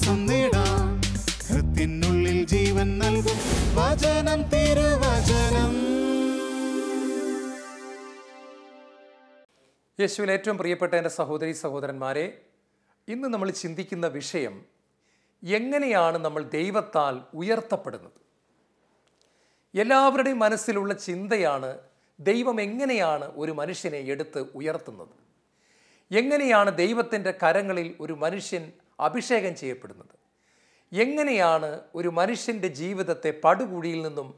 ശ്വാസം നേടാം ഹൃത്തിനുള്ളിൽ ജീവൻ നൽകും വചനം തിരുവചനം യേശുവിൽ ഏറ്റവും പ്രിയപ്പെട്ട എൻ്റെ സഹോദരി സഹോദരന്മാരെ ഇന്ന് നമ്മൾ ചിന്തിക്കുന്ന വിഷയം എങ്ങനെയാണ് നമ്മൾ ദൈവത്താൽ ഉയർത്തപ്പെടുന്നത് എല്ലാവരുടെയും മനസ്സിലുള്ള ചിന്തയാണ് ദൈവം എങ്ങനെയാണ് ഒരു മനുഷ്യനെ എടുത്ത് ഉയർത്തുന്നത് എങ്ങനെയാണ് ദൈവത്തിൻ്റെ കരങ്ങളിൽ ഒരു മനുഷ്യൻ അഭിഷേകം ചെയ്യപ്പെടുന്നത് എങ്ങനെയാണ് ഒരു മനുഷ്യൻ്റെ ജീവിതത്തെ പടുകുഴിയിൽ നിന്നും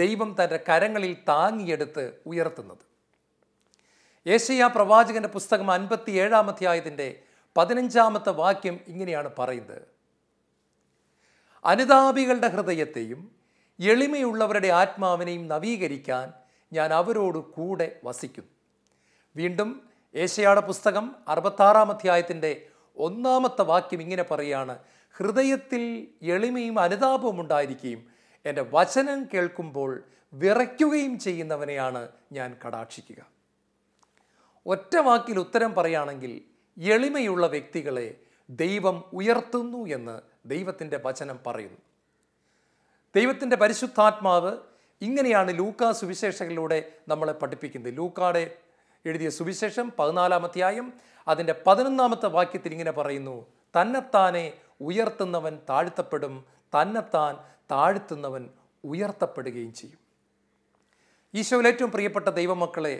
ദൈവം തൻ്റെ കരങ്ങളിൽ താങ്ങിയെടുത്ത് ഉയർത്തുന്നത് യേശയ്യ പ്രവാചകൻ്റെ പുസ്തകം അൻപത്തി ഏഴാം അധ്യായത്തിൻ്റെ പതിനഞ്ചാമത്തെ വാക്യം ഇങ്ങനെയാണ് പറയുന്നത് അനുതാപികളുടെ ഹൃദയത്തെയും എളിമയുള്ളവരുടെ ആത്മാവിനെയും നവീകരിക്കാൻ ഞാൻ അവരോട് കൂടെ വസിക്കും വീണ്ടും ഏഷ്യയുടെ പുസ്തകം അറുപത്താറാം അധ്യായത്തിൻ്റെ ഒന്നാമത്തെ വാക്യം ഇങ്ങനെ പറയാണ് ഹൃദയത്തിൽ എളിമയും അനുതാപവും ഉണ്ടായിരിക്കുകയും എൻ്റെ വചനം കേൾക്കുമ്പോൾ വിറയ്ക്കുകയും ചെയ്യുന്നവനെയാണ് ഞാൻ കടാക്ഷിക്കുക ഒറ്റ വാക്കിൽ ഉത്തരം പറയുകയാണെങ്കിൽ എളിമയുള്ള വ്യക്തികളെ ദൈവം ഉയർത്തുന്നു എന്ന് ദൈവത്തിൻ്റെ വചനം പറയുന്നു ദൈവത്തിൻ്റെ പരിശുദ്ധാത്മാവ് ഇങ്ങനെയാണ് ലൂക്കാ സുവിശേഷകളിലൂടെ നമ്മളെ പഠിപ്പിക്കുന്നത് ലൂക്കാടെ എഴുതിയ സുവിശേഷം അധ്യായം അതിൻ്റെ പതിനൊന്നാമത്തെ വാക്യത്തിൽ ഇങ്ങനെ പറയുന്നു തന്നെത്താനെ ഉയർത്തുന്നവൻ താഴ്ത്തപ്പെടും തന്നെത്താൻ താഴ്ത്തുന്നവൻ ഉയർത്തപ്പെടുകയും ചെയ്യും ഈശോയിൽ ഏറ്റവും പ്രിയപ്പെട്ട ദൈവമക്കളെ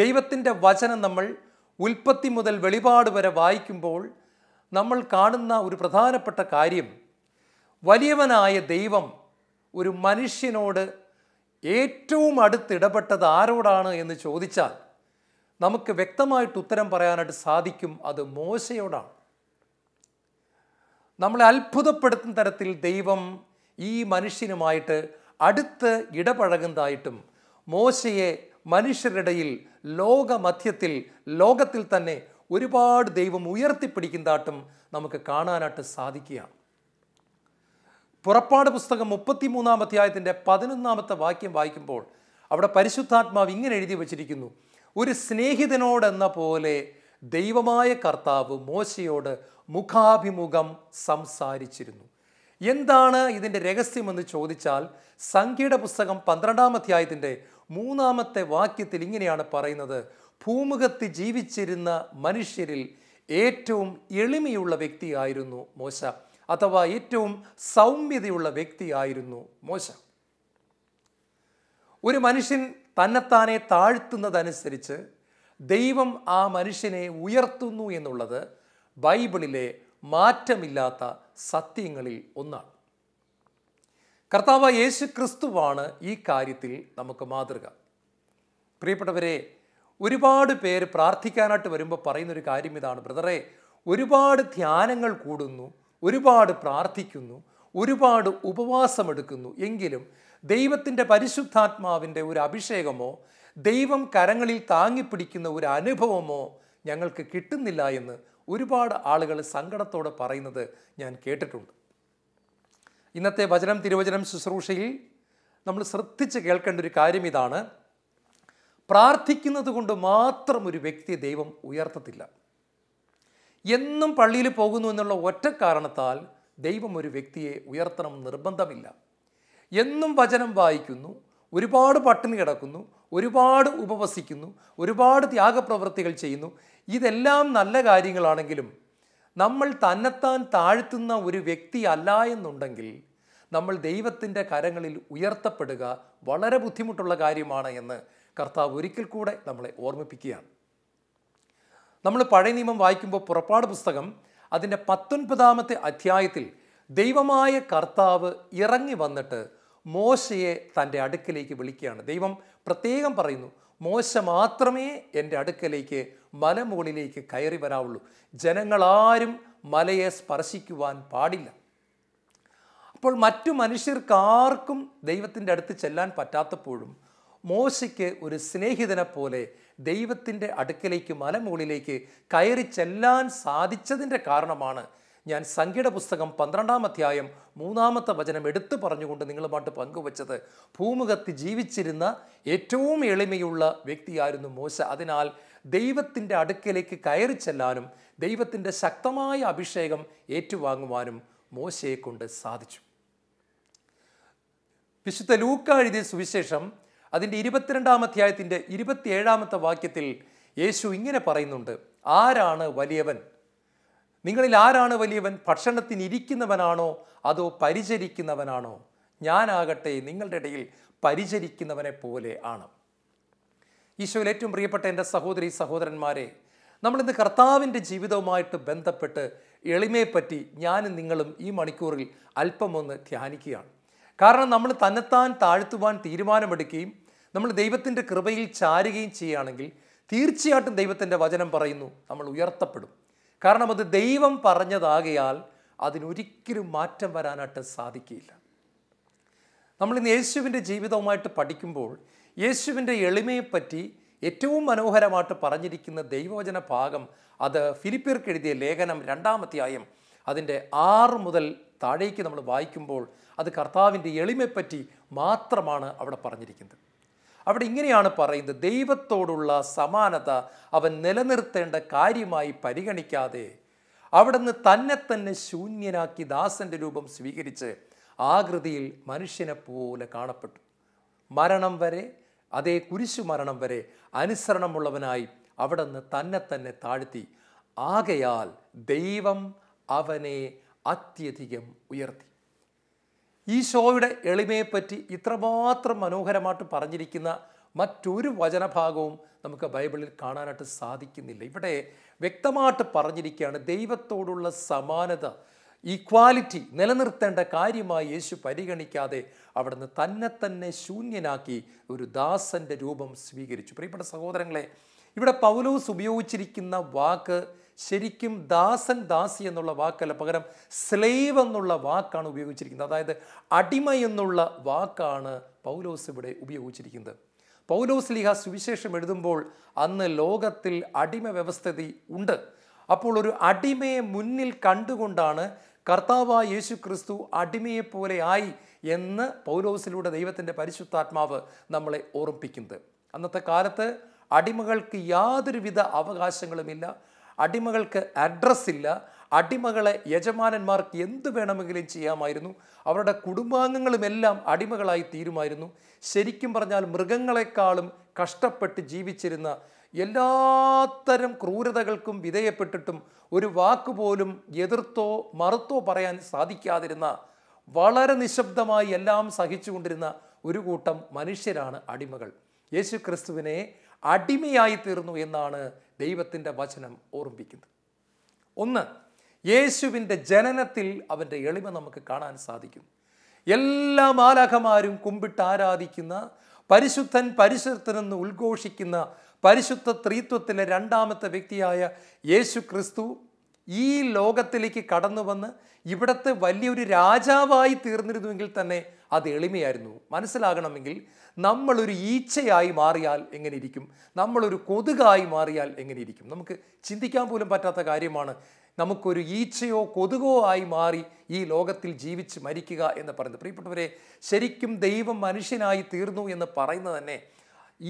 ദൈവത്തിൻ്റെ വചനം നമ്മൾ ഉൽപ്പത്തി മുതൽ വെളിപാട് വരെ വായിക്കുമ്പോൾ നമ്മൾ കാണുന്ന ഒരു പ്രധാനപ്പെട്ട കാര്യം വലിയവനായ ദൈവം ഒരു മനുഷ്യനോട് ഏറ്റവും അടുത്തിടപെട്ടത് ആരോടാണ് എന്ന് ചോദിച്ചാൽ നമുക്ക് വ്യക്തമായിട്ട് ഉത്തരം പറയാനായിട്ട് സാധിക്കും അത് മോശയോടാണ് നമ്മളെ അത്ഭുതപ്പെടുത്തുന്ന തരത്തിൽ ദൈവം ഈ മനുഷ്യനുമായിട്ട് അടുത്ത് ഇടപഴകുന്നതായിട്ടും മോശയെ മനുഷ്യരുടെയിൽ ലോകമധ്യത്തിൽ ലോകത്തിൽ തന്നെ ഒരുപാട് ദൈവം ഉയർത്തിപ്പിടിക്കുന്നതായിട്ടും നമുക്ക് കാണാനായിട്ട് സാധിക്കുക പുറപ്പാട് പുസ്തകം മുപ്പത്തിമൂന്നാം അധ്യായത്തിൻ്റെ പതിനൊന്നാമത്തെ വാക്യം വായിക്കുമ്പോൾ അവിടെ പരിശുദ്ധാത്മാവ് ഇങ്ങനെ എഴുതി വച്ചിരിക്കുന്നു ഒരു സ്നേഹിതനോടെന്ന പോലെ ദൈവമായ കർത്താവ് മോശയോട് മുഖാഭിമുഖം സംസാരിച്ചിരുന്നു എന്താണ് ഇതിൻ്റെ രഹസ്യമെന്ന് ചോദിച്ചാൽ സംഖ്യയുടെ പുസ്തകം പന്ത്രണ്ടാം അധ്യായത്തിൻ്റെ മൂന്നാമത്തെ വാക്യത്തിൽ ഇങ്ങനെയാണ് പറയുന്നത് ഭൂമുഖത്ത് ജീവിച്ചിരുന്ന മനുഷ്യരിൽ ഏറ്റവും എളിമയുള്ള വ്യക്തിയായിരുന്നു മോശ അഥവാ ഏറ്റവും സൗമ്യതയുള്ള വ്യക്തിയായിരുന്നു മോശ ഒരു മനുഷ്യൻ തന്നെത്താനെ താഴ്ത്തുന്നതനുസരിച്ച് ദൈവം ആ മനുഷ്യനെ ഉയർത്തുന്നു എന്നുള്ളത് ബൈബിളിലെ മാറ്റമില്ലാത്ത സത്യങ്ങളിൽ ഒന്നാണ് കർത്താവ് യേശു ക്രിസ്തുവാണ് ഈ കാര്യത്തിൽ നമുക്ക് മാതൃക പ്രിയപ്പെട്ടവരെ ഒരുപാട് പേര് പ്രാർത്ഥിക്കാനായിട്ട് വരുമ്പോൾ പറയുന്നൊരു കാര്യം ഇതാണ് ബ്രദറെ ഒരുപാട് ധ്യാനങ്ങൾ കൂടുന്നു ഒരുപാട് പ്രാർത്ഥിക്കുന്നു ഒരുപാട് ഉപവാസമെടുക്കുന്നു എങ്കിലും ദൈവത്തിൻ്റെ പരിശുദ്ധാത്മാവിൻ്റെ ഒരു അഭിഷേകമോ ദൈവം കരങ്ങളിൽ താങ്ങിപ്പിടിക്കുന്ന ഒരു അനുഭവമോ ഞങ്ങൾക്ക് കിട്ടുന്നില്ല എന്ന് ഒരുപാട് ആളുകൾ സങ്കടത്തോടെ പറയുന്നത് ഞാൻ കേട്ടിട്ടുണ്ട് ഇന്നത്തെ വചനം തിരുവചനം ശുശ്രൂഷയിൽ നമ്മൾ ശ്രദ്ധിച്ച് കേൾക്കേണ്ട ഒരു കാര്യം ഇതാണ് പ്രാർത്ഥിക്കുന്നത് കൊണ്ട് മാത്രം ഒരു വ്യക്തിയെ ദൈവം ഉയർത്തത്തില്ല എന്നും പള്ളിയിൽ പോകുന്നു എന്നുള്ള ഒറ്റ കാരണത്താൽ ദൈവം ഒരു വ്യക്തിയെ ഉയർത്തണം നിർബന്ധമില്ല എന്നും വചനം വായിക്കുന്നു ഒരുപാട് പട്ടിണി കിടക്കുന്നു ഒരുപാട് ഉപവസിക്കുന്നു ഒരുപാട് ത്യാഗപ്രവൃത്തികൾ ചെയ്യുന്നു ഇതെല്ലാം നല്ല കാര്യങ്ങളാണെങ്കിലും നമ്മൾ തന്നെത്താൻ താഴ്ത്തുന്ന ഒരു വ്യക്തി അല്ല എന്നുണ്ടെങ്കിൽ നമ്മൾ ദൈവത്തിൻ്റെ കരങ്ങളിൽ ഉയർത്തപ്പെടുക വളരെ ബുദ്ധിമുട്ടുള്ള കാര്യമാണ് എന്ന് കർത്താവ് ഒരിക്കൽ കൂടെ നമ്മളെ ഓർമ്മിപ്പിക്കുകയാണ് നമ്മൾ പഴയ നിയമം വായിക്കുമ്പോൾ പുറപ്പാട് പുസ്തകം അതിൻ്റെ പത്തൊൻപതാമത്തെ അധ്യായത്തിൽ ദൈവമായ കർത്താവ് ഇറങ്ങി വന്നിട്ട് മോശയെ തൻ്റെ അടുക്കലേക്ക് വിളിക്കുകയാണ് ദൈവം പ്രത്യേകം പറയുന്നു മോശ മാത്രമേ എൻ്റെ അടുക്കലേക്ക് മലമുകളിലേക്ക് കയറി വരാവുള്ളൂ ജനങ്ങളാരും മലയെ സ്പർശിക്കുവാൻ പാടില്ല അപ്പോൾ മറ്റു മനുഷ്യർക്കാർക്കും ദൈവത്തിൻ്റെ അടുത്ത് ചെല്ലാൻ പറ്റാത്തപ്പോഴും മോശയ്ക്ക് ഒരു സ്നേഹിതനെ പോലെ ദൈവത്തിൻ്റെ അടുക്കലേക്ക് മലമുകളിലേക്ക് കയറി ചെല്ലാൻ സാധിച്ചതിൻ്റെ കാരണമാണ് ഞാൻ സംഗീത പുസ്തകം പന്ത്രണ്ടാം അധ്യായം മൂന്നാമത്തെ വചനം എടുത്തു പറഞ്ഞുകൊണ്ട് നിങ്ങളുമായിട്ട് പങ്കുവച്ചത് ഭൂമുഖത്ത് ജീവിച്ചിരുന്ന ഏറ്റവും എളിമയുള്ള വ്യക്തിയായിരുന്നു മോശ അതിനാൽ ദൈവത്തിൻ്റെ അടുക്കലേക്ക് കയറി ചെല്ലാനും ദൈവത്തിൻ്റെ ശക്തമായ അഭിഷേകം ഏറ്റുവാങ്ങുവാനും മോശയെ കൊണ്ട് സാധിച്ചു വിശുദ്ധ ലൂക്ക എഴുതിയ സുവിശേഷം അതിൻ്റെ ഇരുപത്തിരണ്ടാം അധ്യായത്തിൻ്റെ ഇരുപത്തിയേഴാമത്തെ വാക്യത്തിൽ യേശു ഇങ്ങനെ പറയുന്നുണ്ട് ആരാണ് വലിയവൻ നിങ്ങളിൽ ആരാണ് വലിയവൻ ഭക്ഷണത്തിനിരിക്കുന്നവനാണോ അതോ പരിചരിക്കുന്നവനാണോ ഞാനാകട്ടെ നിങ്ങളുടെ ഇടയിൽ പരിചരിക്കുന്നവനെ പോലെ ആണ് ഈശോയിൽ ഏറ്റവും പ്രിയപ്പെട്ട എൻ്റെ സഹോദരി സഹോദരന്മാരെ നമ്മളിന്ന് കർത്താവിൻ്റെ ജീവിതവുമായിട്ട് ബന്ധപ്പെട്ട് എളിമയെപ്പറ്റി ഞാനും നിങ്ങളും ഈ മണിക്കൂറിൽ അല്പമൊന്ന് ധ്യാനിക്കുകയാണ് കാരണം നമ്മൾ തന്നെത്താൻ താഴ്ത്തുവാൻ തീരുമാനമെടുക്കുകയും നമ്മൾ ദൈവത്തിൻ്റെ കൃപയിൽ ചാരുകയും ചെയ്യുകയാണെങ്കിൽ തീർച്ചയായിട്ടും ദൈവത്തിൻ്റെ വചനം പറയുന്നു നമ്മൾ ഉയർത്തപ്പെടും കാരണം അത് ദൈവം പറഞ്ഞതാകയാൽ അതിനൊരിക്കലും മാറ്റം വരാനായിട്ട് സാധിക്കില്ല നമ്മൾ ഇന്ന് യേശുവിൻ്റെ ജീവിതവുമായിട്ട് പഠിക്കുമ്പോൾ യേശുവിൻ്റെ എളിമയെപ്പറ്റി ഏറ്റവും മനോഹരമായിട്ട് പറഞ്ഞിരിക്കുന്ന ദൈവവചന ഭാഗം അത് ഫിലിപ്പിയർക്ക് എഴുതിയ ലേഖനം രണ്ടാമധ്യായം അതിൻ്റെ ആറ് മുതൽ താഴേക്ക് നമ്മൾ വായിക്കുമ്പോൾ അത് കർത്താവിൻ്റെ എളിമയെപ്പറ്റി മാത്രമാണ് അവിടെ പറഞ്ഞിരിക്കുന്നത് അവിടെ ഇങ്ങനെയാണ് പറയുന്നത് ദൈവത്തോടുള്ള സമാനത അവൻ നിലനിർത്തേണ്ട കാര്യമായി പരിഗണിക്കാതെ അവിടുന്ന് തന്നെ തന്നെ ശൂന്യനാക്കി ദാസൻ്റെ രൂപം സ്വീകരിച്ച് ആകൃതിയിൽ മനുഷ്യനെ പോലെ കാണപ്പെട്ടു മരണം വരെ അതേ കുരിശു മരണം വരെ അനുസരണമുള്ളവനായി അവിടുന്ന് തന്നെ തന്നെ താഴ്ത്തി ആകയാൽ ദൈവം അവനെ അത്യധികം ഉയർത്തി ഈശോയുടെ എളിമയെപ്പറ്റി ഇത്രമാത്രം മനോഹരമായിട്ട് പറഞ്ഞിരിക്കുന്ന മറ്റൊരു വചനഭാഗവും നമുക്ക് ബൈബിളിൽ കാണാനായിട്ട് സാധിക്കുന്നില്ല ഇവിടെ വ്യക്തമായിട്ട് പറഞ്ഞിരിക്കുകയാണ് ദൈവത്തോടുള്ള സമാനത ഈക്വാലിറ്റി നിലനിർത്തേണ്ട കാര്യമായി യേശു പരിഗണിക്കാതെ അവിടുന്ന് തന്നെ തന്നെ ശൂന്യനാക്കി ഒരു ദാസൻ്റെ രൂപം സ്വീകരിച്ചു പ്രിയപ്പെട്ട സഹോദരങ്ങളെ ഇവിടെ പൗലോസ് ഉപയോഗിച്ചിരിക്കുന്ന വാക്ക് ശരിക്കും ദാസൻ ദാസി എന്നുള്ള വാക്കല്ല പകരം സ്ലേവ് എന്നുള്ള വാക്കാണ് ഉപയോഗിച്ചിരിക്കുന്നത് അതായത് അടിമ എന്നുള്ള വാക്കാണ് പൗലോസ് ഇവിടെ ഉപയോഗിച്ചിരിക്കുന്നത് പൗലോസ് ലീഹ സുവിശേഷം എഴുതുമ്പോൾ അന്ന് ലോകത്തിൽ അടിമ വ്യവസ്ഥിതി ഉണ്ട് അപ്പോൾ ഒരു അടിമയെ മുന്നിൽ കണ്ടുകൊണ്ടാണ് കർത്താവ യേശു ക്രിസ്തു അടിമയെപ്പോലെ ആയി എന്ന് പൗലോസിലൂടെ ദൈവത്തിൻ്റെ പരിശുദ്ധാത്മാവ് നമ്മളെ ഓർമ്മിപ്പിക്കുന്നത് അന്നത്തെ കാലത്ത് അടിമകൾക്ക് യാതൊരുവിധ അവകാശങ്ങളുമില്ല അടിമകൾക്ക് അഡ്രസ്സ് ഇല്ല അടിമകളെ യജമാനന്മാർക്ക് എന്ത് വേണമെങ്കിലും ചെയ്യാമായിരുന്നു അവരുടെ കുടുംബാംഗങ്ങളുമെല്ലാം അടിമകളായി തീരുമായിരുന്നു ശരിക്കും പറഞ്ഞാൽ മൃഗങ്ങളെക്കാളും കഷ്ടപ്പെട്ട് ജീവിച്ചിരുന്ന എല്ലാത്തരം ക്രൂരതകൾക്കും വിധേയപ്പെട്ടിട്ടും ഒരു വാക്കുപോലും എതിർത്തോ മറുത്തോ പറയാൻ സാധിക്കാതിരുന്ന വളരെ നിശബ്ദമായി എല്ലാം സഹിച്ചുകൊണ്ടിരുന്ന ഒരു കൂട്ടം മനുഷ്യരാണ് അടിമകൾ യേശു ക്രിസ്തുവിനെ അടിമയായി തീർന്നു എന്നാണ് ദൈവത്തിൻ്റെ വചനം ഓർമ്മിപ്പിക്കുന്നത് ഒന്ന് യേശുവിൻ്റെ ജനനത്തിൽ അവൻ്റെ എളിമ നമുക്ക് കാണാൻ സാധിക്കും എല്ലാ മാലാഖമാരും കുമ്പിട്ട് ആരാധിക്കുന്ന പരിശുദ്ധൻ പരിശുദ്ധനെന്ന് ഉദ്ഘോഷിക്കുന്ന പരിശുദ്ധ ത്രീത്വത്തിലെ രണ്ടാമത്തെ വ്യക്തിയായ യേശു ക്രിസ്തു ഈ ലോകത്തിലേക്ക് കടന്നു വന്ന് ഇവിടുത്തെ വലിയൊരു രാജാവായി തീർന്നിരുന്നുവെങ്കിൽ തന്നെ അത് എളിമയായിരുന്നു മനസ്സിലാകണമെങ്കിൽ നമ്മളൊരു ഈച്ചയായി മാറിയാൽ എങ്ങനെ ഇരിക്കും നമ്മളൊരു കൊതുകായി മാറിയാൽ എങ്ങനെ ഇരിക്കും നമുക്ക് ചിന്തിക്കാൻ പോലും പറ്റാത്ത കാര്യമാണ് നമുക്കൊരു ഈച്ചയോ കൊതുകോ ആയി മാറി ഈ ലോകത്തിൽ ജീവിച്ച് മരിക്കുക എന്ന് പറയുന്നത് പ്രിയപ്പെട്ടവരെ ശരിക്കും ദൈവം മനുഷ്യനായി തീർന്നു എന്ന് പറയുന്നത് തന്നെ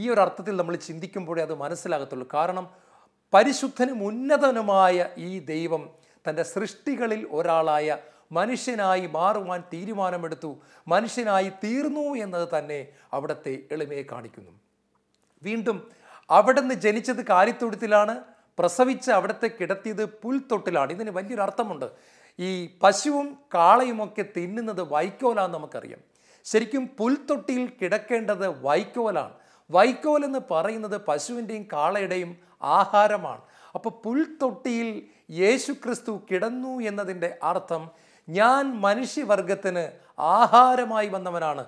ഈ ഒരു അർത്ഥത്തിൽ നമ്മൾ ചിന്തിക്കുമ്പോഴേ അത് മനസ്സിലാകത്തുള്ളൂ കാരണം പരിശുദ്ധനും ഉന്നതനുമായ ഈ ദൈവം തൻ്റെ സൃഷ്ടികളിൽ ഒരാളായ മനുഷ്യനായി മാറുവാൻ തീരുമാനമെടുത്തു മനുഷ്യനായി തീർന്നു എന്നത് തന്നെ അവിടുത്തെ എളിമയെ കാണിക്കുന്നു വീണ്ടും അവിടുന്ന് ജനിച്ചത് കാലിത്തൊഴുത്തിലാണ് പ്രസവിച്ച് അവിടുത്തെ കിടത്തിയത് പുൽത്തൊട്ടിലാണ് ഇതിന് വലിയൊരു അർത്ഥമുണ്ട് ഈ പശുവും ഒക്കെ തിന്നുന്നത് വൈക്കോലാന്ന് നമുക്കറിയാം ശരിക്കും പുൽത്തൊട്ടിയിൽ കിടക്കേണ്ടത് വൈക്കോലാണ് വൈക്കോൽ എന്ന് പറയുന്നത് പശുവിൻ്റെയും കാളയുടെയും ആഹാരമാണ് അപ്പോൾ പുൽത്തൊട്ടിയിൽ യേശു ക്രിസ്തു കിടന്നു എന്നതിൻ്റെ അർത്ഥം ഞാൻ മനുഷ്യവർഗത്തിന് ആഹാരമായി വന്നവനാണ്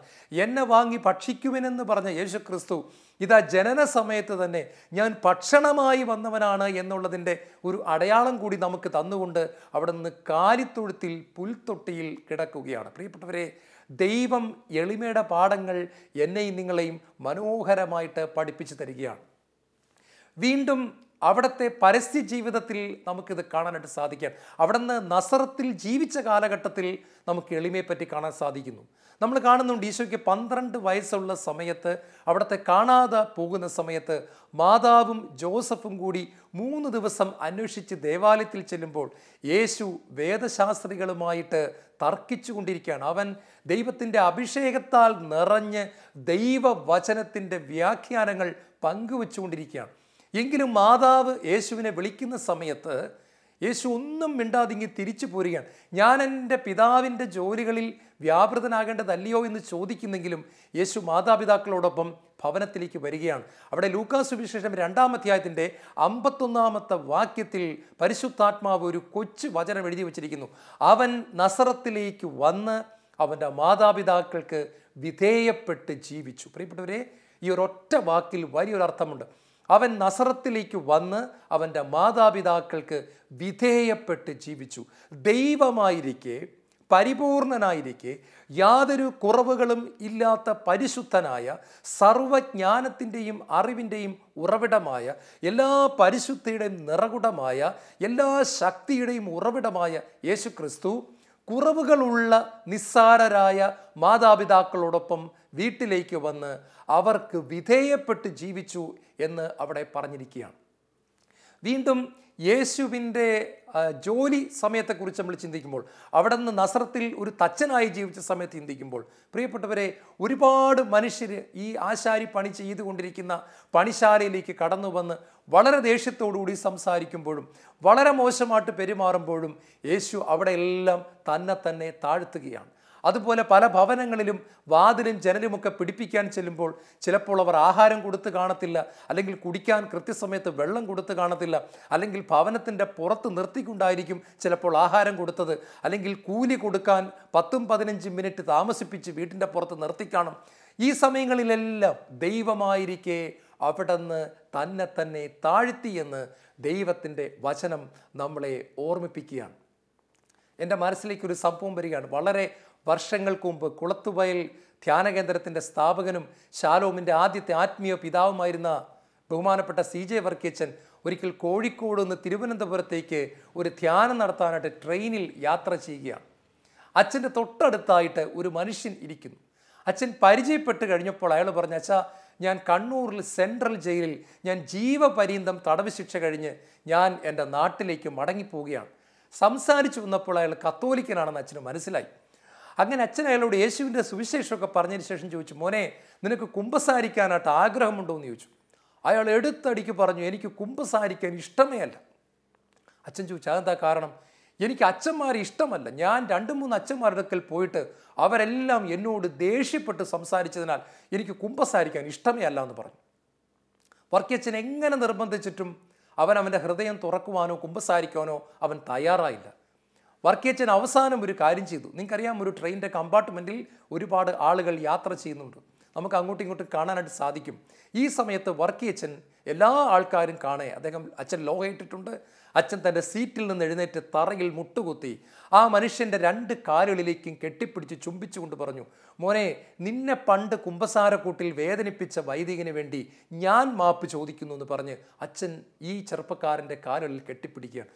എന്നെ വാങ്ങി ഭക്ഷിക്കുവിനെന്ന് പറഞ്ഞ യേശു ക്രിസ്തു ഇതാ ജനന സമയത്ത് തന്നെ ഞാൻ ഭക്ഷണമായി വന്നവനാണ് എന്നുള്ളതിൻ്റെ ഒരു അടയാളം കൂടി നമുക്ക് തന്നുകൊണ്ട് അവിടെ നിന്ന് കാലിത്തൊഴുത്തിൽ പുൽത്തൊട്ടിയിൽ കിടക്കുകയാണ് പ്രിയപ്പെട്ടവരെ ദൈവം എളിമയുടെ പാഠങ്ങൾ എന്നെയും നിങ്ങളെയും മനോഹരമായിട്ട് പഠിപ്പിച്ചു തരികയാണ് വീണ്ടും അവിടുത്തെ പരസ്യ ജീവിതത്തിൽ നമുക്കിത് കാണാനായിട്ട് സാധിക്കാം അവിടെ നിന്ന് നസറത്തിൽ ജീവിച്ച കാലഘട്ടത്തിൽ നമുക്ക് എളിമയെപ്പറ്റി കാണാൻ സാധിക്കുന്നു നമ്മൾ കാണുന്നുണ്ട് ഈശോയ്ക്ക് പന്ത്രണ്ട് വയസ്സുള്ള സമയത്ത് അവിടുത്തെ കാണാതെ പോകുന്ന സമയത്ത് മാതാവും ജോസഫും കൂടി മൂന്ന് ദിവസം അന്വേഷിച്ച് ദേവാലയത്തിൽ ചെല്ലുമ്പോൾ യേശു വേദശാസ്ത്രികളുമായിട്ട് തർക്കിച്ചു കൊണ്ടിരിക്കുകയാണ് അവൻ ദൈവത്തിൻ്റെ അഭിഷേകത്താൽ നിറഞ്ഞ് ദൈവവചനത്തിൻ്റെ വ്യാഖ്യാനങ്ങൾ പങ്കുവെച്ചുകൊണ്ടിരിക്കുകയാണ് എങ്കിലും മാതാവ് യേശുവിനെ വിളിക്കുന്ന സമയത്ത് യേശു ഒന്നും മിണ്ടാതിങ്ങി തിരിച്ചു പോരുകയാണ് ഞാൻ എൻ്റെ പിതാവിൻ്റെ ജോലികളിൽ വ്യാപൃതനാകേണ്ടതല്ലയോ എന്ന് ചോദിക്കുന്നെങ്കിലും യേശു മാതാപിതാക്കളോടൊപ്പം ഭവനത്തിലേക്ക് വരികയാണ് അവിടെ ലൂക്കാസ് വിശേഷം രണ്ടാം അധ്യായത്തിൻ്റെ അമ്പത്തൊന്നാമത്തെ വാക്യത്തിൽ പരിശുദ്ധാത്മാവ് ഒരു കൊച്ചു വചനം എഴുതി വച്ചിരിക്കുന്നു അവൻ നസറത്തിലേക്ക് വന്ന് അവൻ്റെ മാതാപിതാക്കൾക്ക് വിധേയപ്പെട്ട് ജീവിച്ചു പ്രിയപ്പെട്ടവരെ ഈ ഒരൊറ്റ വാക്കിൽ വലിയൊരർത്ഥമുണ്ട് അവൻ നസറത്തിലേക്ക് വന്ന് അവൻ്റെ മാതാപിതാക്കൾക്ക് വിധേയപ്പെട്ട് ജീവിച്ചു ദൈവമായിരിക്കെ പരിപൂർണനായിരിക്കെ യാതൊരു കുറവുകളും ഇല്ലാത്ത പരിശുദ്ധനായ സർവജ്ഞാനത്തിൻ്റെയും അറിവിൻ്റെയും ഉറവിടമായ എല്ലാ പരിശുദ്ധിയുടെയും നിറകുടമായ എല്ലാ ശക്തിയുടെയും ഉറവിടമായ യേശു ക്രിസ്തു കുറവുകളുള്ള നിസ്സാരരായ മാതാപിതാക്കളോടൊപ്പം വീട്ടിലേക്ക് വന്ന് അവർക്ക് വിധേയപ്പെട്ട് ജീവിച്ചു എന്ന് അവിടെ പറഞ്ഞിരിക്കുകയാണ് വീണ്ടും യേശുവിൻ്റെ ജോലി സമയത്തെക്കുറിച്ച് നമ്മൾ ചിന്തിക്കുമ്പോൾ അവിടെ നിന്ന് നസ്രത്തിൽ ഒരു തച്ചനായി ജീവിച്ച സമയത്ത് ചിന്തിക്കുമ്പോൾ പ്രിയപ്പെട്ടവരെ ഒരുപാട് മനുഷ്യർ ഈ ആശാരി പണി ചെയ്തുകൊണ്ടിരിക്കുന്ന പണിശാലയിലേക്ക് കടന്നു വന്ന് വളരെ ദേഷ്യത്തോടുകൂടി സംസാരിക്കുമ്പോഴും വളരെ മോശമായിട്ട് പെരുമാറുമ്പോഴും യേശു അവിടെയെല്ലാം തന്നെ തന്നെ താഴ്ത്തുകയാണ് അതുപോലെ പല ഭവനങ്ങളിലും വാതിലും ജനലുമൊക്കെ പിടിപ്പിക്കാൻ ചെല്ലുമ്പോൾ ചിലപ്പോൾ അവർ ആഹാരം കൊടുത്തു കാണത്തില്ല അല്ലെങ്കിൽ കുടിക്കാൻ കൃത്യസമയത്ത് വെള്ളം കൊടുത്തു കാണത്തില്ല അല്ലെങ്കിൽ ഭവനത്തിൻ്റെ പുറത്ത് നിർത്തിക്കൊണ്ടായിരിക്കും ചിലപ്പോൾ ആഹാരം കൊടുത്തത് അല്ലെങ്കിൽ കൂലി കൊടുക്കാൻ പത്തും പതിനഞ്ചും മിനിറ്റ് താമസിപ്പിച്ച് വീട്ടിൻ്റെ പുറത്ത് നിർത്തിക്കാണും ഈ സമയങ്ങളിലെല്ലാം ദൈവമായിരിക്കെ അവിടുന്ന് തന്നെ തന്നെ താഴ്ത്തിയെന്ന് ദൈവത്തിൻ്റെ വചനം നമ്മളെ ഓർമ്മിപ്പിക്കുകയാണ് എൻ്റെ മനസ്സിലേക്ക് ഒരു സംഭവം വരികയാണ് വളരെ വർഷങ്ങൾക്ക് മുമ്പ് കുളത്തുവയൽ ധ്യാനകേന്ദ്രത്തിൻ്റെ സ്ഥാപകനും ശാലോമിൻ്റെ ആദ്യത്തെ ആത്മീയ പിതാവുമായിരുന്ന ബഹുമാനപ്പെട്ട സി ജെ വർക്കിയച്ചൻ ഒരിക്കൽ കോഴിക്കോട് നിന്ന് തിരുവനന്തപുരത്തേക്ക് ഒരു ധ്യാനം നടത്താനായിട്ട് ട്രെയിനിൽ യാത്ര ചെയ്യുകയാണ് അച്ഛൻ്റെ തൊട്ടടുത്തായിട്ട് ഒരു മനുഷ്യൻ ഇരിക്കുന്നു അച്ഛൻ പരിചയപ്പെട്ട് കഴിഞ്ഞപ്പോൾ അയാൾ പറഞ്ഞു അച്ഛാ ഞാൻ കണ്ണൂരിൽ സെൻട്രൽ ജയിലിൽ ഞാൻ ജീവപര്യന്തം തടവ് ശിക്ഷ കഴിഞ്ഞ് ഞാൻ എൻ്റെ നാട്ടിലേക്ക് മടങ്ങിപ്പോവുകയാണ് സംസാരിച്ചു വന്നപ്പോൾ അയാൾ കത്തോലിക്കനാണെന്ന് അച്ഛന് മനസ്സിലായി അങ്ങനെ അച്ഛൻ അയാളോട് യേശുവിൻ്റെ സുവിശേഷമൊക്കെ പറഞ്ഞതിന് ശേഷം ചോദിച്ചു മോനെ നിനക്ക് കുമ്പസാരിക്കാനായിട്ട് ആഗ്രഹമുണ്ടോ എന്ന് ചോദിച്ചു അയാൾ എടുത്തടിക്ക് പറഞ്ഞു എനിക്ക് കുമ്പസാരിക്കാൻ ഇഷ്ടമേ അല്ല അച്ഛൻ ചോദിച്ചു അതെന്താ കാരണം എനിക്ക് അച്ഛന്മാർ ഇഷ്ടമല്ല ഞാൻ രണ്ട് മൂന്ന് അച്ഛന്മാരുടെ അടുക്കൽ പോയിട്ട് അവരെല്ലാം എന്നോട് ദേഷ്യപ്പെട്ട് സംസാരിച്ചതിനാൽ എനിക്ക് കുമ്പസാരിക്കാൻ ഇഷ്ടമേ അല്ല എന്ന് പറഞ്ഞു വർക്കിയച്ഛൻ എങ്ങനെ നിർബന്ധിച്ചിട്ടും അവൻ അവൻ്റെ ഹൃദയം തുറക്കുവാനോ കുമ്പസാരിക്കാനോ അവൻ തയ്യാറായില്ല വർക്കിയച്ചൻ അവസാനം ഒരു കാര്യം ചെയ്തു നിങ്ങൾക്കറിയാം ഒരു ട്രെയിനിൻ്റെ കമ്പാർട്ട്മെൻറ്റിൽ ഒരുപാട് ആളുകൾ യാത്ര ചെയ്യുന്നുണ്ട് നമുക്ക് അങ്ങോട്ടും ഇങ്ങോട്ടും കാണാനായിട്ട് സാധിക്കും ഈ സമയത്ത് വർക്കിയച്ചൻ എല്ലാ ആൾക്കാരും കാണേ അദ്ദേഹം അച്ഛൻ ലോഹയിട്ടിട്ടുണ്ട് അച്ഛൻ തൻ്റെ സീറ്റിൽ നിന്ന് എഴുന്നേറ്റ് തറയിൽ മുട്ടുകുത്തി ആ മനുഷ്യൻ്റെ രണ്ട് കാലുകളിലേക്കും കെട്ടിപ്പിടിച്ച് ചുംബിച്ചുകൊണ്ട് പറഞ്ഞു മോനെ നിന്നെ പണ്ട് കുമ്പസാരക്കൂട്ടിൽ വേദനിപ്പിച്ച വൈദികന് വേണ്ടി ഞാൻ മാപ്പ് ചോദിക്കുന്നു എന്ന് പറഞ്ഞ് അച്ഛൻ ഈ ചെറുപ്പക്കാരൻ്റെ കാലുകളിൽ കെട്ടിപ്പിടിക്കുകയാണ്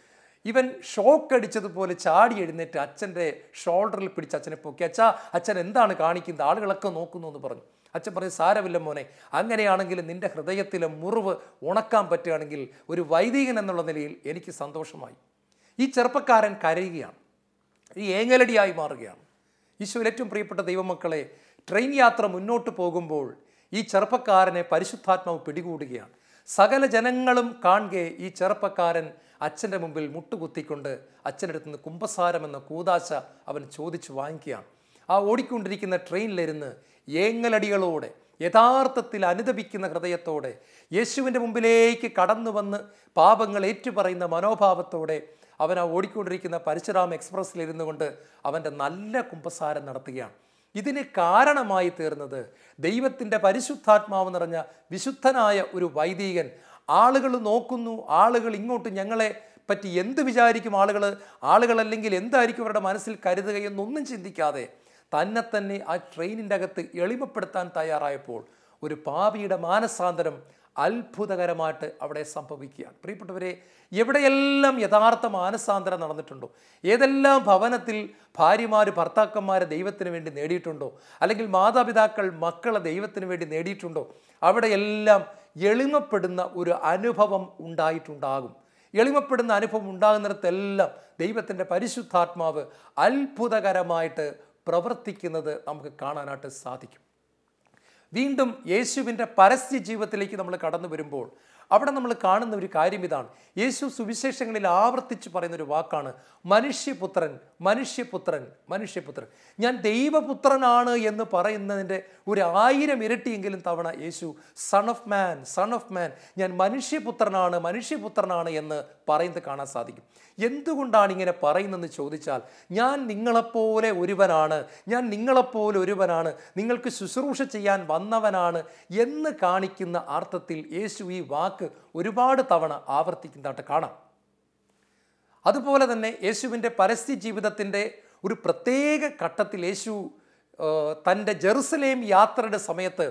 ഇവൻ ഷോക്ക് അടിച്ചതുപോലെ ചാടി എഴുന്നേറ്റ് അച്ഛൻ്റെ ഷോൾഡറിൽ പിടിച്ച് അച്ഛനെ പൊക്കി അച്ഛാ അച്ഛൻ എന്താണ് കാണിക്കുന്നത് ആളുകളൊക്കെ നോക്കുന്നു എന്ന് പറഞ്ഞു അച്ഛൻ പറഞ്ഞു സാരമില്ല മോനെ അങ്ങനെയാണെങ്കിൽ നിൻ്റെ ഹൃദയത്തിലെ മുറിവ് ഉണക്കാൻ പറ്റുകയാണെങ്കിൽ ഒരു വൈദികൻ എന്നുള്ള നിലയിൽ എനിക്ക് സന്തോഷമായി ഈ ചെറുപ്പക്കാരൻ കരയുകയാണ് ഈ ഏങ്ങലടിയായി മാറുകയാണ് ഈശോയിൽ ഏറ്റവും പ്രിയപ്പെട്ട ദൈവമക്കളെ ട്രെയിൻ യാത്ര മുന്നോട്ട് പോകുമ്പോൾ ഈ ചെറുപ്പക്കാരനെ പരിശുദ്ധാത്മാവ് പിടികൂടുകയാണ് സകല ജനങ്ങളും കാണുകയെ ഈ ചെറുപ്പക്കാരൻ അച്ഛൻ്റെ മുമ്പിൽ മുട്ടുകുത്തിക്കൊണ്ട് അച്ഛനടുത്ത് നിന്ന് കുംഭസാരമെന്ന കൂതാശ അവൻ ചോദിച്ചു വാങ്ങിക്കുകയാണ് ആ ഓടിക്കൊണ്ടിരിക്കുന്ന ട്രെയിനിലിരുന്ന് ഏങ്ങലടികളോടെ യഥാർത്ഥത്തിൽ അനുദപിക്കുന്ന ഹൃദയത്തോടെ യേശുവിൻ്റെ മുമ്പിലേക്ക് കടന്നു വന്ന് പാപങ്ങൾ ഏറ്റുപറയുന്ന മനോഭാവത്തോടെ അവൻ ആ ഓടിക്കൊണ്ടിരിക്കുന്ന പരശുരാം എക്സ്പ്രസ്സിലിരുന്നു കൊണ്ട് അവൻ്റെ നല്ല കുംഭസാരം നടത്തുകയാണ് ഇതിന് കാരണമായി തീർന്നത് ദൈവത്തിൻ്റെ പരിശുദ്ധാത്മാവ് നിറഞ്ഞ വിശുദ്ധനായ ഒരു വൈദികൻ ആളുകൾ നോക്കുന്നു ആളുകൾ ഇങ്ങോട്ട് ഞങ്ങളെ പറ്റി എന്ത് വിചാരിക്കും ആളുകൾ ആളുകളല്ലെങ്കിൽ എന്തായിരിക്കും അവരുടെ മനസ്സിൽ കരുതുക എന്നൊന്നും ചിന്തിക്കാതെ തന്നെ തന്നെ ആ ട്രെയിനിൻ്റെ അകത്ത് എളിമപ്പെടുത്താൻ തയ്യാറായപ്പോൾ ഒരു പാപിയുടെ മാനസാന്തരം അത്ഭുതകരമായിട്ട് അവിടെ സംഭവിക്കുകയാണ് പ്രിയപ്പെട്ടവരെ എവിടെയെല്ലാം യഥാർത്ഥ മാനസാന്തരം നടന്നിട്ടുണ്ടോ ഏതെല്ലാം ഭവനത്തിൽ ഭാര്യമാർ ഭർത്താക്കന്മാരെ ദൈവത്തിന് വേണ്ടി നേടിയിട്ടുണ്ടോ അല്ലെങ്കിൽ മാതാപിതാക്കൾ മക്കളെ ദൈവത്തിന് വേണ്ടി നേടിയിട്ടുണ്ടോ അവിടെയെല്ലാം എളിമപ്പെടുന്ന ഒരു അനുഭവം ഉണ്ടായിട്ടുണ്ടാകും എളിമപ്പെടുന്ന അനുഭവം ഉണ്ടാകുന്നിടത്തെല്ലാം ദൈവത്തിൻ്റെ പരിശുദ്ധാത്മാവ് അത്ഭുതകരമായിട്ട് പ്രവർത്തിക്കുന്നത് നമുക്ക് കാണാനായിട്ട് സാധിക്കും വീണ്ടും യേശുവിൻ്റെ പരസ്യ ജീവിതത്തിലേക്ക് നമ്മൾ കടന്നു വരുമ്പോൾ അവിടെ നമ്മൾ കാണുന്ന ഒരു കാര്യം ഇതാണ് യേശു സുവിശേഷങ്ങളിൽ ആവർത്തിച്ച് പറയുന്ന ഒരു വാക്കാണ് മനുഷ്യപുത്രൻ മനുഷ്യപുത്രൻ മനുഷ്യപുത്രൻ ഞാൻ ദൈവപുത്രനാണ് എന്ന് പറയുന്നതിൻ്റെ ഒരു ആയിരം ഇരട്ടിയെങ്കിലും തവണ യേശു son of man son of man ഞാൻ മനുഷ്യപുത്രനാണ് മനുഷ്യപുത്രനാണ് എന്ന് പറയുന്നത് കാണാൻ സാധിക്കും എന്തുകൊണ്ടാണ് ഇങ്ങനെ പറയുന്നതെന്ന് ചോദിച്ചാൽ ഞാൻ നിങ്ങളെപ്പോലെ ഒരുവനാണ് ഞാൻ നിങ്ങളെപ്പോലെ ഒരുവനാണ് നിങ്ങൾക്ക് ശുശ്രൂഷ ചെയ്യാൻ വന്നവനാണ് എന്ന് കാണിക്കുന്ന അർത്ഥത്തിൽ യേശു ഈ വാക്ക് ഒരുപാട് തവണ ആവർത്തിക്കുന്നതായിട്ട് കാണാം അതുപോലെ തന്നെ യേശുവിൻ്റെ പരസ്യ ജീവിതത്തിൻ്റെ ഒരു പ്രത്യേക ഘട്ടത്തിൽ യേശു തൻ്റെ ജെറുസലേം യാത്രയുടെ സമയത്ത്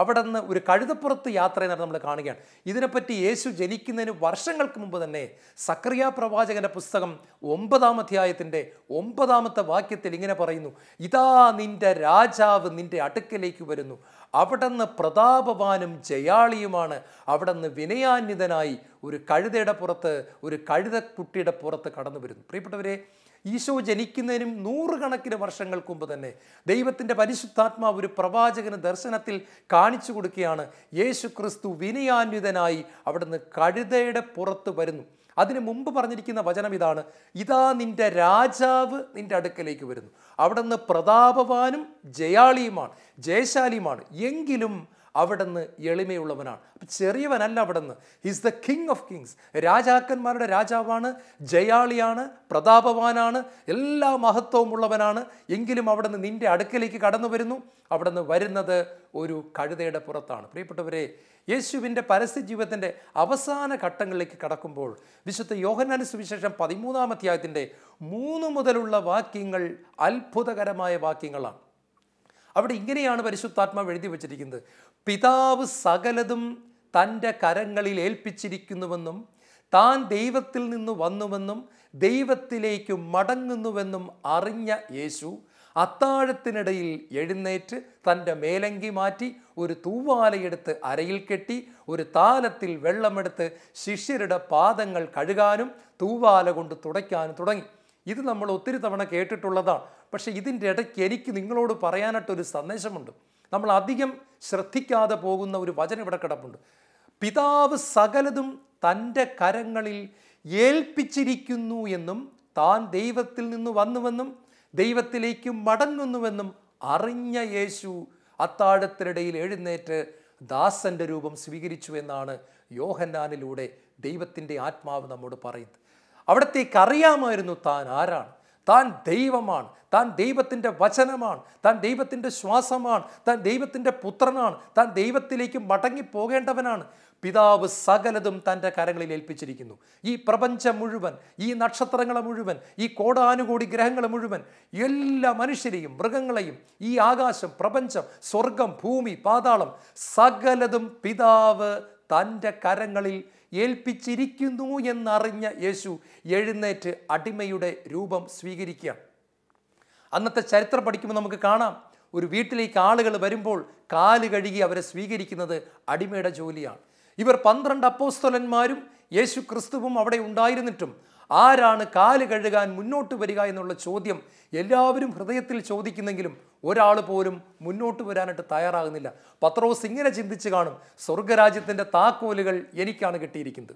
അവിടെ നിന്ന് ഒരു കഴുതപ്പുറത്ത് യാത്രയെന്നാണ് നമ്മൾ കാണുകയാണ് ഇതിനെപ്പറ്റി യേശു ജനിക്കുന്നതിന് വർഷങ്ങൾക്ക് മുമ്പ് തന്നെ സക്രിയ പ്രവാചകന്റെ പുസ്തകം ഒമ്പതാം അധ്യായത്തിൻ്റെ ഒമ്പതാമത്തെ വാക്യത്തിൽ ഇങ്ങനെ പറയുന്നു ഇതാ നിന്റെ രാജാവ് നിന്റെ അടുക്കലേക്ക് വരുന്നു നിന്ന് പ്രതാപവാനും ജയാളിയുമാണ് നിന്ന് വിനയാന്വിതനായി ഒരു കഴുതയുടെ പുറത്ത് ഒരു കഴുതക്കുട്ടിയുടെ പുറത്ത് കടന്നു വരുന്നു പ്രിയപ്പെട്ടവരെ ഈശോ ജനിക്കുന്നതിനും നൂറുകണക്കിന് വർഷങ്ങൾക്ക് മുമ്പ് തന്നെ ദൈവത്തിൻ്റെ പരിശുദ്ധാത്മാവ് ഒരു പ്രവാചകന് ദർശനത്തിൽ കാണിച്ചു കൊടുക്കുകയാണ് യേശു ക്രിസ്തു വിനയാന്വിതനായി അവിടുന്ന് കഴുതയുടെ പുറത്ത് വരുന്നു അതിനു മുമ്പ് പറഞ്ഞിരിക്കുന്ന വചനം ഇതാണ് ഇതാ നിന്റെ രാജാവ് നിന്റെ അടുക്കലേക്ക് വരുന്നു അവിടുന്ന് പ്രതാപവാനും ജയാളിയുമാണ് ജയശാലിയുമാണ് എങ്കിലും അവിടുന്ന് എളിമയുള്ളവനാണ് അപ്പം ചെറിയവനല്ല അവിടുന്ന് he's the king of kings രാജാക്കന്മാരുടെ രാജാവാണ് ജയാളിയാണ് പ്രതാപവാനാണ് എല്ലാ മഹത്വവും ഉള്ളവനാണ് എങ്കിലും അവിടുന്ന് നിന്റെ അടുക്കലേക്ക് കടന്നു വരുന്നു അവിടുന്ന് വരുന്നത് ഒരു കഴുതയുടെ പുറത്താണ് പ്രിയപ്പെട്ടവരെ യേശുവിൻ്റെ പരസ്യ ജീവിതത്തിൻ്റെ അവസാന ഘട്ടങ്ങളിലേക്ക് കടക്കുമ്പോൾ വിശുദ്ധ യോഹനാന സുവിശേഷം പതിമൂന്നാം അധ്യായത്തിൻ്റെ മൂന്ന് മുതലുള്ള വാക്യങ്ങൾ അത്ഭുതകരമായ വാക്യങ്ങളാണ് അവിടെ ഇങ്ങനെയാണ് പരിശുദ്ധാത്മാവ് എഴുതി വച്ചിരിക്കുന്നത് പിതാവ് സകലതും തൻ്റെ കരങ്ങളിൽ ഏൽപ്പിച്ചിരിക്കുന്നുവെന്നും താൻ ദൈവത്തിൽ നിന്ന് വന്നുവെന്നും ദൈവത്തിലേക്ക് മടങ്ങുന്നുവെന്നും അറിഞ്ഞ യേശു അത്താഴത്തിനിടയിൽ എഴുന്നേറ്റ് തൻ്റെ മേലങ്കി മാറ്റി ഒരു തൂവാലയെടുത്ത് അരയിൽ കെട്ടി ഒരു താലത്തിൽ വെള്ളമെടുത്ത് ശിഷ്യരുടെ പാദങ്ങൾ കഴുകാനും തൂവാല കൊണ്ട് തുടയ്ക്കാനും തുടങ്ങി ഇത് നമ്മൾ ഒത്തിരി തവണ കേട്ടിട്ടുള്ളതാണ് പക്ഷേ ഇതിൻ്റെ ഇടയ്ക്ക് എനിക്ക് നിങ്ങളോട് പറയാനായിട്ടൊരു സന്ദേശമുണ്ട് നമ്മൾ അധികം ശ്രദ്ധിക്കാതെ പോകുന്ന ഒരു വചനം ഇവിടെ കിടപ്പുണ്ട് പിതാവ് സകലതും തൻ്റെ കരങ്ങളിൽ ഏൽപ്പിച്ചിരിക്കുന്നു എന്നും താൻ ദൈവത്തിൽ നിന്ന് വന്നുവെന്നും ദൈവത്തിലേക്ക് മടങ്ങുന്നുവെന്നും അറിഞ്ഞ യേശു അത്താഴത്തിനിടയിൽ എഴുന്നേറ്റ് ദാസൻ്റെ രൂപം സ്വീകരിച്ചു എന്നാണ് യോഹന്നാനിലൂടെ ദൈവത്തിൻ്റെ ആത്മാവ് നമ്മോട് പറയുന്നത് അവിടത്തേക്ക് അറിയാമായിരുന്നു താൻ ആരാണ് താൻ ദൈവമാണ് താൻ ദൈവത്തിൻ്റെ വചനമാണ് താൻ ദൈവത്തിൻ്റെ ശ്വാസമാണ് താൻ ദൈവത്തിൻ്റെ പുത്രനാണ് താൻ ദൈവത്തിലേക്ക് മടങ്ങിപ്പോകേണ്ടവനാണ് പിതാവ് സകലതും തൻ്റെ കരങ്ങളിൽ ഏൽപ്പിച്ചിരിക്കുന്നു ഈ പ്രപഞ്ചം മുഴുവൻ ഈ നക്ഷത്രങ്ങളെ മുഴുവൻ ഈ കോടാനുകോടി ഗ്രഹങ്ങളെ മുഴുവൻ എല്ലാ മനുഷ്യരെയും മൃഗങ്ങളെയും ഈ ആകാശം പ്രപഞ്ചം സ്വർഗം ഭൂമി പാതാളം സകലതും പിതാവ് തൻ്റെ കരങ്ങളിൽ ഏൽപ്പിച്ചിരിക്കുന്നു എന്നറിഞ്ഞ യേശു എഴുന്നേറ്റ് അടിമയുടെ രൂപം സ്വീകരിക്കുക അന്നത്തെ ചരിത്രം പഠിക്കുമ്പോൾ നമുക്ക് കാണാം ഒരു വീട്ടിലേക്ക് ആളുകൾ വരുമ്പോൾ കാല് കഴുകി അവരെ സ്വീകരിക്കുന്നത് അടിമയുടെ ജോലിയാണ് ഇവർ പന്ത്രണ്ട് അപ്പോസ്തലന്മാരും യേശു ക്രിസ്തുവും അവിടെ ഉണ്ടായിരുന്നിട്ടും ആരാണ് കാല് കഴുകാൻ മുന്നോട്ട് വരിക എന്നുള്ള ചോദ്യം എല്ലാവരും ഹൃദയത്തിൽ ചോദിക്കുന്നെങ്കിലും ഒരാൾ പോലും മുന്നോട്ട് വരാനായിട്ട് തയ്യാറാകുന്നില്ല പത്രോസ് ഇങ്ങനെ ചിന്തിച്ച് കാണും സ്വർഗരാജ്യത്തിൻ്റെ താക്കോലുകൾ എനിക്കാണ് കിട്ടിയിരിക്കുന്നത്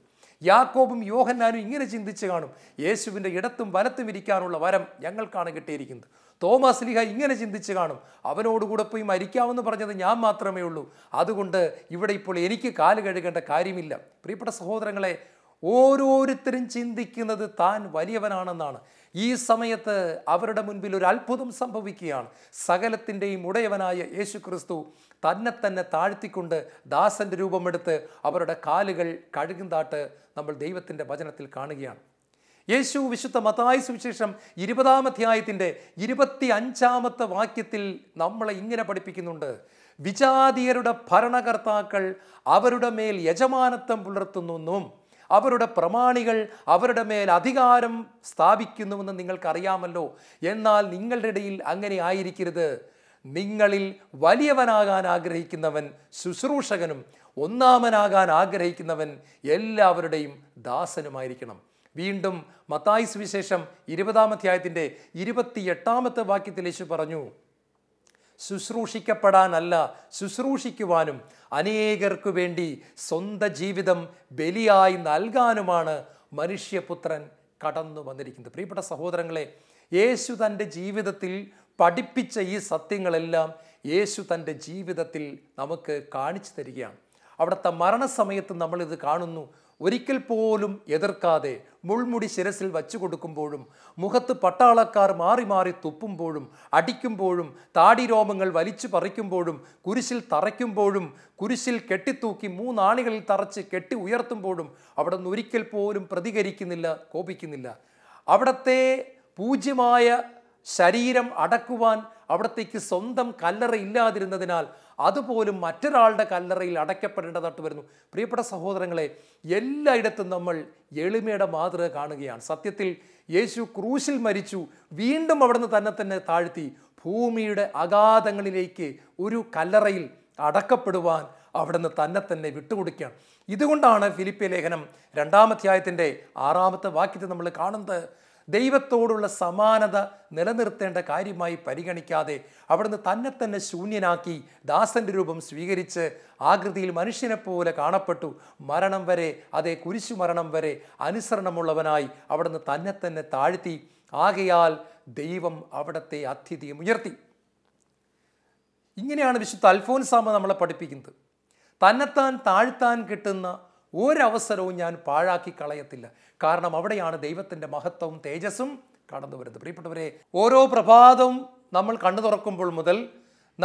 യാക്കോബും യോഹന്നാനും ഇങ്ങനെ ചിന്തിച്ച് കാണും യേശുവിൻ്റെ ഇടത്തും വലത്തും ഇരിക്കാനുള്ള വരം ഞങ്ങൾക്കാണ് കിട്ടിയിരിക്കുന്നത് തോമസ് ലിഹ ഇങ്ങനെ ചിന്തിച്ച് കാണും അവനോടുകൂടെ പോയി മരിക്കാമെന്ന് പറഞ്ഞത് ഞാൻ മാത്രമേ ഉള്ളൂ അതുകൊണ്ട് ഇവിടെ ഇപ്പോൾ എനിക്ക് കാല് കഴുകേണ്ട കാര്യമില്ല പ്രിയപ്പെട്ട സഹോദരങ്ങളെ ഓരോരുത്തരും ചിന്തിക്കുന്നത് താൻ വലിയവനാണെന്നാണ് ഈ സമയത്ത് അവരുടെ മുൻപിൽ ഒരു അത്ഭുതം സംഭവിക്കുകയാണ് സകലത്തിൻ്റെയും ഉടയവനായ യേശു ക്രിസ്തു തന്നെ തന്നെ താഴ്ത്തിക്കൊണ്ട് ദാസൻ്റെ രൂപമെടുത്ത് അവരുടെ കാലുകൾ കഴുകുന്താട്ട് നമ്മൾ ദൈവത്തിൻ്റെ വചനത്തിൽ കാണുകയാണ് യേശു വിശുദ്ധ മതായ സുവിശേഷം ഇരുപതാം അധ്യായത്തിൻ്റെ ഇരുപത്തി അഞ്ചാമത്തെ വാക്യത്തിൽ നമ്മളെ ഇങ്ങനെ പഠിപ്പിക്കുന്നുണ്ട് വിജാതീയരുടെ ഭരണകർത്താക്കൾ അവരുടെ മേൽ യജമാനത്വം പുലർത്തുന്നു അവരുടെ പ്രമാണികൾ അവരുടെ മേൽ അധികാരം സ്ഥാപിക്കുന്നുവെന്ന് നിങ്ങൾക്കറിയാമല്ലോ എന്നാൽ നിങ്ങളുടെ ഇടയിൽ അങ്ങനെ ആയിരിക്കരുത് നിങ്ങളിൽ വലിയവനാകാൻ ആഗ്രഹിക്കുന്നവൻ ശുശ്രൂഷകനും ഒന്നാമനാകാൻ ആഗ്രഹിക്കുന്നവൻ എല്ലാവരുടെയും ദാസനുമായിരിക്കണം വീണ്ടും മത്തായി സുവിശേഷം ഇരുപതാം അധ്യായത്തിൻ്റെ ഇരുപത്തിയെട്ടാമത്തെ വാക്യത്തിൽ യേശു പറഞ്ഞു ശുശ്രൂഷിക്കപ്പെടാനല്ല ശുശ്രൂഷിക്കുവാനും അനേകർക്കു വേണ്ടി സ്വന്തം ജീവിതം ബലിയായി നൽകാനുമാണ് മനുഷ്യപുത്രൻ കടന്നു വന്നിരിക്കുന്നത് പ്രിയപ്പെട്ട സഹോദരങ്ങളെ യേശു തൻ്റെ ജീവിതത്തിൽ പഠിപ്പിച്ച ഈ സത്യങ്ങളെല്ലാം യേശു തൻ്റെ ജീവിതത്തിൽ നമുക്ക് കാണിച്ചു തരികയാണ് അവിടുത്തെ മരണസമയത്ത് നമ്മളിത് കാണുന്നു ഒരിക്കൽ പോലും എതിർക്കാതെ മുൾമുടി ശിരസിൽ വച്ചു കൊടുക്കുമ്പോഴും മുഖത്ത് പട്ടാളക്കാർ മാറി മാറി തുപ്പുമ്പോഴും അടിക്കുമ്പോഴും താടി രോമങ്ങൾ വലിച്ചു പറിക്കുമ്പോഴും കുരിശിൽ തറയ്ക്കുമ്പോഴും കുരിശിൽ കെട്ടിത്തൂക്കി മൂന്നാളികളിൽ തറച്ച് കെട്ടി ഉയർത്തുമ്പോഴും അവിടെ നിന്ന് ഒരിക്കൽ പോലും പ്രതികരിക്കുന്നില്ല കോപിക്കുന്നില്ല അവിടത്തെ പൂജ്യമായ ശരീരം അടക്കുവാൻ അവിടത്തേക്ക് സ്വന്തം കല്ലറ ഇല്ലാതിരുന്നതിനാൽ അതുപോലും മറ്റൊരാളുടെ കല്ലറയിൽ അടയ്ക്കപ്പെടേണ്ടതായിട്ട് വരുന്നു പ്രിയപ്പെട്ട സഹോദരങ്ങളെ എല്ലായിടത്തും നമ്മൾ എളിമയുടെ മാതൃക കാണുകയാണ് സത്യത്തിൽ യേശു ക്രൂശിൽ മരിച്ചു വീണ്ടും അവിടുന്ന് തന്നെ തന്നെ താഴ്ത്തി ഭൂമിയുടെ അഗാധങ്ങളിലേക്ക് ഒരു കല്ലറയിൽ അടക്കപ്പെടുവാൻ അവിടുന്ന് തന്നെ തന്നെ വിട്ടുകൊടുക്കുകയാണ് ഇതുകൊണ്ടാണ് ഫിലിപ്പിയ ലേഖനം രണ്ടാമധ്യായത്തിൻ്റെ ആറാമത്തെ വാക്യത്തെ നമ്മൾ കാണുന്നത് ദൈവത്തോടുള്ള സമാനത നിലനിർത്തേണ്ട കാര്യമായി പരിഗണിക്കാതെ അവിടുന്ന് തന്നെ തന്നെ ശൂന്യനാക്കി ദാസന്റെ രൂപം സ്വീകരിച്ച് ആകൃതിയിൽ മനുഷ്യനെ പോലെ കാണപ്പെട്ടു മരണം വരെ അതേ കുരിശു മരണം വരെ അനുസരണമുള്ളവനായി അവിടുന്ന് തന്നെ തന്നെ താഴ്ത്തി ആകയാൽ ദൈവം അവിടത്തെ അത്യധികം ഉയർത്തി ഇങ്ങനെയാണ് വിശുദ്ധ അൽഫോൻസാമ നമ്മളെ പഠിപ്പിക്കുന്നത് തന്നെത്താൻ താഴ്ത്താൻ കിട്ടുന്ന ഒരവസരവും ഞാൻ പാഴാക്കി കളയത്തില്ല കാരണം അവിടെയാണ് ദൈവത്തിൻ്റെ മഹത്വവും തേജസ്സും കടന്നു വരുന്നത് പ്രിയപ്പെട്ടവരെ ഓരോ പ്രഭാതവും നമ്മൾ കണ്ണു തുറക്കുമ്പോൾ മുതൽ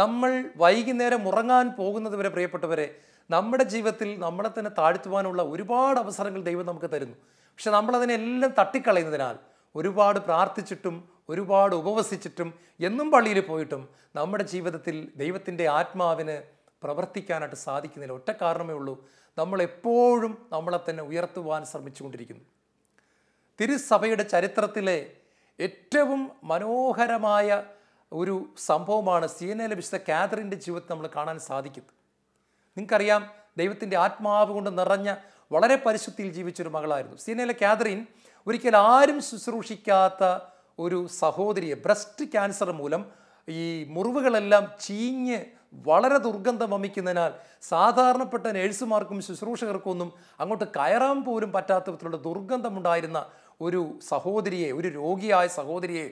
നമ്മൾ വൈകുന്നേരം ഉറങ്ങാൻ പോകുന്നത് വരെ പ്രിയപ്പെട്ടവരെ നമ്മുടെ ജീവിതത്തിൽ നമ്മളെ തന്നെ താഴ്ത്തുവാനുള്ള ഒരുപാട് അവസരങ്ങൾ ദൈവം നമുക്ക് തരുന്നു പക്ഷെ നമ്മളതിനെല്ലാം തട്ടിക്കളയുന്നതിനാൽ ഒരുപാട് പ്രാർത്ഥിച്ചിട്ടും ഒരുപാട് ഉപവസിച്ചിട്ടും എന്നും പള്ളിയിൽ പോയിട്ടും നമ്മുടെ ജീവിതത്തിൽ ദൈവത്തിൻ്റെ ആത്മാവിന് പ്രവർത്തിക്കാനായിട്ട് സാധിക്കുന്നില്ല ഒറ്റ കാരണമേ ഉള്ളൂ നമ്മളെപ്പോഴും നമ്മളെ തന്നെ ഉയർത്തുവാൻ ശ്രമിച്ചുകൊണ്ടിരിക്കുന്നു തിരുസഭയുടെ ചരിത്രത്തിലെ ഏറ്റവും മനോഹരമായ ഒരു സംഭവമാണ് സീനയിലെ ലഭിച്ച കാതറിൻ്റെ ജീവിതത്തിൽ നമ്മൾ കാണാൻ സാധിക്കുന്നത് നിങ്ങൾക്കറിയാം ദൈവത്തിൻ്റെ ആത്മാവ് കൊണ്ട് നിറഞ്ഞ വളരെ പരിശുദ്ധിയിൽ ജീവിച്ചൊരു മകളായിരുന്നു സീനയിലെ കാതറിൻ ഒരിക്കൽ ആരും ശുശ്രൂഷിക്കാത്ത ഒരു സഹോദരിയെ ബ്രസ്റ്റ് ക്യാൻസർ മൂലം ഈ മുറിവുകളെല്ലാം ചീഞ്ഞ് വളരെ ദുർഗന്ധം വമിക്കുന്നതിനാൽ സാധാരണപ്പെട്ട നേഴ്സുമാർക്കും ശുശ്രൂഷകർക്കും ഒന്നും അങ്ങോട്ട് കയറാൻ പോലും പറ്റാത്ത വിധത്തിലുള്ള ദുർഗന്ധമുണ്ടായിരുന്ന ഒരു സഹോദരിയെ ഒരു രോഗിയായ സഹോദരിയെ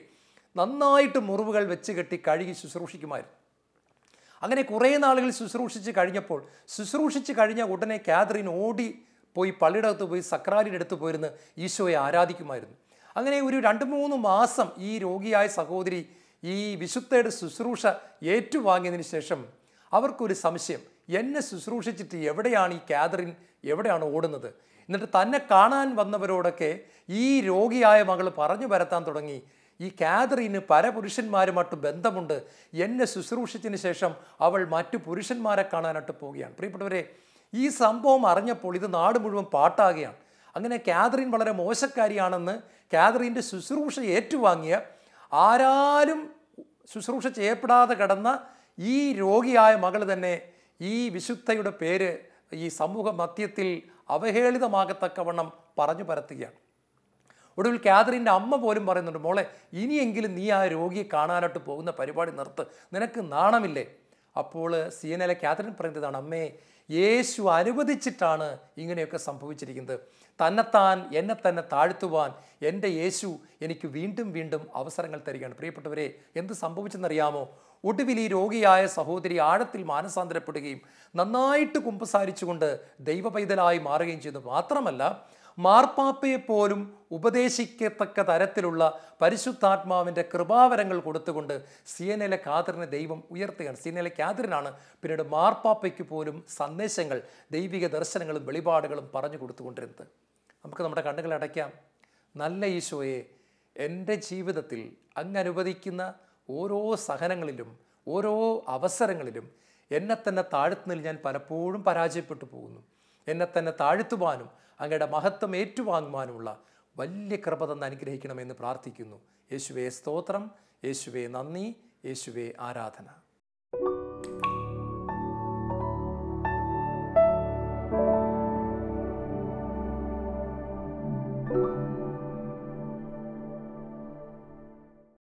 നന്നായിട്ട് മുറിവുകൾ വെച്ച് കെട്ടി കഴുകി ശുശ്രൂഷിക്കുമായിരുന്നു അങ്ങനെ കുറേ നാളുകൾ ശുശ്രൂഷിച്ച് കഴിഞ്ഞപ്പോൾ ശുശ്രൂഷിച്ച് കഴിഞ്ഞ ഉടനെ കാതറിൻ ഓടി പോയി പള്ളിയുടെ അകത്ത് പോയി സക്രാരിയുടെ അടുത്ത് പോയിരുന്ന് ഈശോയെ ആരാധിക്കുമായിരുന്നു അങ്ങനെ ഒരു രണ്ട് മൂന്ന് മാസം ഈ രോഗിയായ സഹോദരി ഈ വിശുദ്ധയുടെ ശുശ്രൂഷ ഏറ്റുവാങ്ങിയതിന് ശേഷം അവർക്കൊരു സംശയം എന്നെ ശുശ്രൂഷിച്ചിട്ട് എവിടെയാണ് ഈ കാതറിൻ എവിടെയാണ് ഓടുന്നത് എന്നിട്ട് തന്നെ കാണാൻ വന്നവരോടൊക്കെ ഈ രോഗിയായ മകൾ പറഞ്ഞു വരത്താൻ തുടങ്ങി ഈ കാതറിന് പരപുരുഷന്മാരുമായിട്ട് ബന്ധമുണ്ട് എന്നെ ശുശ്രൂഷിച്ചതിന് ശേഷം അവൾ മറ്റു പുരുഷന്മാരെ കാണാനായിട്ട് പോവുകയാണ് പ്രിയപ്പെട്ടവരെ ഈ സംഭവം അറിഞ്ഞപ്പോൾ ഇത് നാട് മുഴുവൻ പാട്ടാകുകയാണ് അങ്ങനെ കാതറിൻ വളരെ മോശക്കാരിയാണെന്ന് കാതറിൻ്റെ ശുശ്രൂഷ ഏറ്റുവാങ്ങിയ ആരാലും ശുശ്രൂഷ ചെയ്യപ്പെടാതെ കിടന്ന ഈ രോഗിയായ മകൾ തന്നെ ഈ വിശുദ്ധയുടെ പേര് ഈ സമൂഹ മധ്യത്തിൽ അവഹേളിതമാകത്തക്കവണ്ണം പറഞ്ഞു പരത്തുകയാണ് ഒടുവിൽ കാതറിൻ്റെ അമ്മ പോലും പറയുന്നുണ്ട് മോളെ ഇനിയെങ്കിലും നീ ആ രോഗിയെ കാണാനായിട്ട് പോകുന്ന പരിപാടി നിർത്ത് നിനക്ക് നാണമില്ലേ അപ്പോൾ സിയനലെ കാതറിൻ പറയുന്നതാണ് അമ്മേ യേശു അനുവദിച്ചിട്ടാണ് ഇങ്ങനെയൊക്കെ സംഭവിച്ചിരിക്കുന്നത് തന്നെത്താൻ എന്നെ തന്നെ താഴ്ത്തുവാൻ എൻ്റെ യേശു എനിക്ക് വീണ്ടും വീണ്ടും അവസരങ്ങൾ തരികയാണ് പ്രിയപ്പെട്ടവരെ എന്ത് സംഭവിച്ചെന്നറിയാമോ ഒടുവിൽ ഈ രോഗിയായ സഹോദരി ആഴത്തിൽ മാനസാന്തരപ്പെടുകയും നന്നായിട്ട് കുമ്പസാരിച്ചുകൊണ്ട് ദൈവപൈതലായി മാറുകയും ചെയ്തു മാത്രമല്ല മാർപ്പാപ്പയെപ്പോലും പോലും ഉപദേശിക്കത്തക്ക തരത്തിലുള്ള പരിശുദ്ധാത്മാവിൻ്റെ കൃപാവരങ്ങൾ കൊടുത്തുകൊണ്ട് സിയനയിലെ കാതിരനെ ദൈവം ഉയർത്തുകയാണ് സിയനയിലെ കാതിരനാണ് പിന്നീട് മാർപ്പാപ്പയ്ക്ക് പോലും സന്ദേശങ്ങൾ ദൈവിക ദർശനങ്ങളും വെളിപാടുകളും പറഞ്ഞു കൊടുത്തുകൊണ്ടിരുന്നത് നമുക്ക് നമ്മുടെ കണ്ണുകൾ അടയ്ക്കാം നല്ല ഈശോയെ എൻ്റെ ജീവിതത്തിൽ അങ്ങ് അനുവദിക്കുന്ന ഓരോ സഹനങ്ങളിലും ഓരോ അവസരങ്ങളിലും എന്നെ തന്നെ താഴ്ത്തുന്നതിൽ ഞാൻ പലപ്പോഴും പരാജയപ്പെട്ടു പോകുന്നു എന്നെ തന്നെ താഴ്ത്തുവാനും അങ്ങയുടെ മഹത്വം ഏറ്റുവാങ്ങുവാനുമുള്ള വലിയ കൃപ തന്ന് അനുഗ്രഹിക്കണമെന്ന് പ്രാർത്ഥിക്കുന്നു യേശുവേ സ്തോത്രം യേശുവേ നന്ദി യേശുവേ ആരാധന